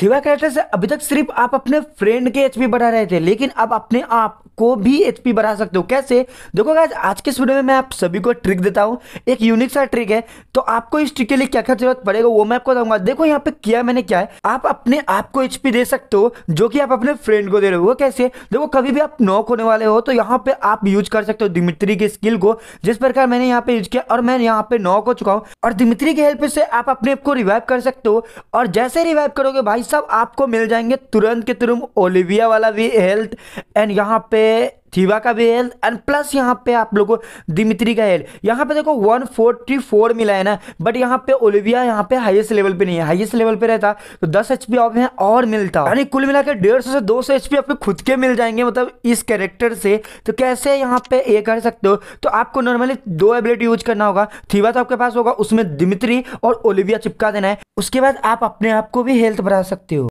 थीवा character से अभी तक सिर्फ आप अपने फ्रेंड के एचपी बढ़ा रहे थे लेकिन अब अपने आप को भी एचपी बढ़ा सकते हो कैसे देखो गाइज आज के इस वीडियो में मैं आप सभी को ट्रिक देता हूँ एक यूनिक सा ट्रिक है तो आपको इस ट्रिक के लिए क्या क्या जरूरत पड़ेगा वो मैं आपको बताऊंगा देखो यहाँ पे किया मैंने क्या है आप अपने आप को एचपी दे सकते हो जो कि आप अपने फ्रेंड को दे रहे हो वो कैसे देखो कभी भी आप नॉक होने वाले हो तो यहाँ पे आप यूज कर सकते हो दिमित्री के स्किल को जिस प्रकार मैंने यहाँ पे यूज किया और मैं यहाँ पे नॉक हो चुका हूँ और दिमित्री की हेल्प से आप अपने आप को रिवाइव कर सकते हो और जैसे रिवाइव करोगे भाई साहब आपको मिल जाएंगे तुरंत के तुरंत ओलिविया वाला भी हेल्थ एंड यहाँ पे थीवा का भी हेल्थ एंड प्लस यहाँ पे आप लोगों दिमित्री का हेल्थ यहाँ पे देखो 144 मिला है ना बट यहाँ पे ओलिविया यहाँ पे हाईएस्ट लेवल पे नहीं है हाईएस्ट लेवल पे रहता तो 10 एच पी ऑफ है और मिलता यानी कुल मिला के डेढ़ सौ से दो सौ एच पी आपको खुद के मिल जाएंगे मतलब इस कैरेक्टर से तो कैसे यहाँ पे ये कर सकते हो तो आपको नॉर्मली दो एबिलिटी यूज करना होगा थीवा तो आपके पास होगा उसमें दिमित्री और ओलिविया चिपका देना है उसके बाद आप अपने आप को भी हेल्थ बढ़ा सकते हो